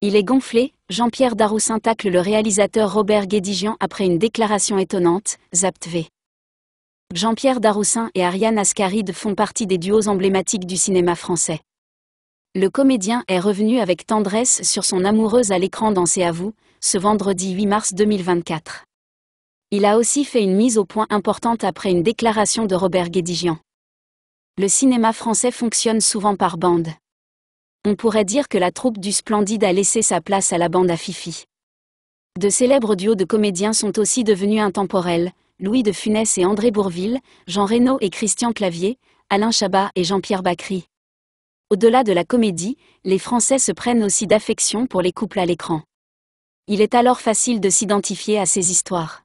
Il est gonflé, Jean-Pierre Daroussin tacle le réalisateur Robert Guédigian après une déclaration étonnante, Zapt V. Jean-Pierre Daroussin et Ariane Ascaride font partie des duos emblématiques du cinéma français. Le comédien est revenu avec tendresse sur son amoureuse à l'écran dans C'est à vous, ce vendredi 8 mars 2024. Il a aussi fait une mise au point importante après une déclaration de Robert Guédigian. Le cinéma français fonctionne souvent par bande on pourrait dire que la troupe du Splendide a laissé sa place à la bande à Fifi. De célèbres duos de comédiens sont aussi devenus intemporels, Louis de Funès et André Bourville, Jean Reynaud et Christian Clavier, Alain Chabat et Jean-Pierre Bacry. Au-delà de la comédie, les Français se prennent aussi d'affection pour les couples à l'écran. Il est alors facile de s'identifier à ces histoires.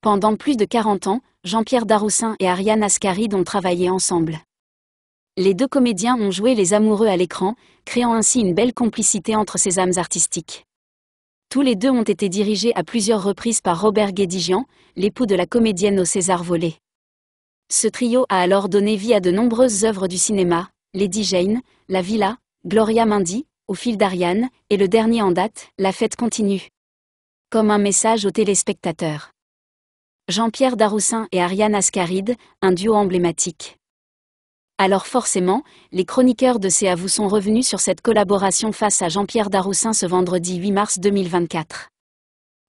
Pendant plus de 40 ans, Jean-Pierre Daroussin et Ariane Ascaride ont travaillé ensemble les deux comédiens ont joué les amoureux à l'écran, créant ainsi une belle complicité entre ces âmes artistiques. Tous les deux ont été dirigés à plusieurs reprises par Robert Guédigian, l'époux de la comédienne au César Volé. Ce trio a alors donné vie à de nombreuses œuvres du cinéma, Lady Jane, La Villa, Gloria Mundi, Au fil d'Ariane, et le dernier en date, La fête continue. Comme un message aux téléspectateurs. Jean-Pierre Daroussin et Ariane Ascaride, un duo emblématique. Alors forcément, les chroniqueurs de à vous sont revenus sur cette collaboration face à Jean-Pierre Daroussin ce vendredi 8 mars 2024.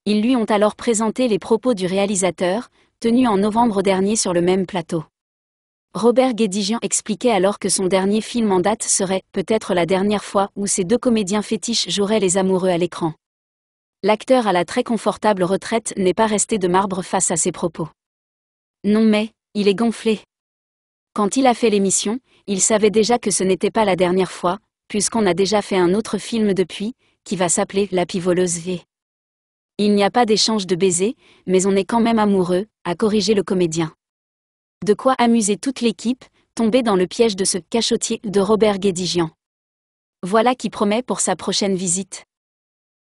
Ils lui ont alors présenté les propos du réalisateur, tenu en novembre dernier sur le même plateau. Robert Guédigian expliquait alors que son dernier film en date serait peut-être la dernière fois où ces deux comédiens fétiches joueraient les amoureux à l'écran. L'acteur à la très confortable retraite n'est pas resté de marbre face à ces propos. Non mais, il est gonflé. Quand il a fait l'émission, il savait déjà que ce n'était pas la dernière fois, puisqu'on a déjà fait un autre film depuis, qui va s'appeler La pivoleuse V. Il n'y a pas d'échange de baisers, mais on est quand même amoureux, a corrigé le comédien. De quoi amuser toute l'équipe, tomber dans le piège de ce cachotier de Robert Guédigian. Voilà qui promet pour sa prochaine visite.